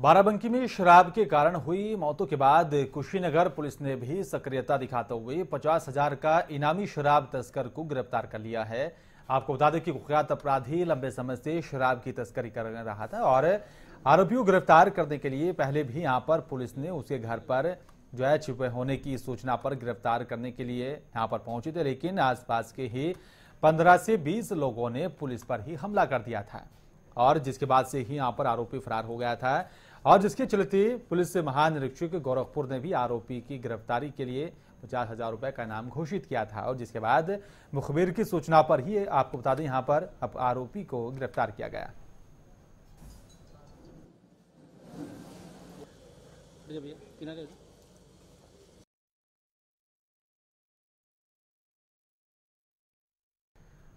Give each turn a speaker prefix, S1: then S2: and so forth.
S1: बाराबंकी में शराब के कारण हुई मौतों के बाद कुशीनगर पुलिस ने भी सक्रियता दिखाते हुए पचास हजार का इनामी शराब तस्कर को गिरफ्तार कर लिया है आपको बता दें कि कुख्यात अपराधी लंबे समय से शराब की तस्करी कर रहा था और आरोपी को गिरफ्तार करने के लिए पहले भी यहाँ पर पुलिस ने उसके घर पर जो है छिपे होने की सूचना पर गिरफ्तार करने के लिए यहाँ पर पहुंचे थे लेकिन आसपास के ही पंद्रह से बीस लोगों ने पुलिस पर ही हमला कर दिया था और जिसके बाद से ही यहाँ पर आरोपी फरार हो गया था और जिसके चलते पुलिस महानिरीक्षक गोरखपुर ने भी आरोपी की गिरफ्तारी के लिए पचास हजार रुपए का इनाम घोषित किया था और जिसके बाद मुखबिर की सूचना पर ही आपको बता दें यहाँ पर अब आरोपी को गिरफ्तार किया गया
S2: भैया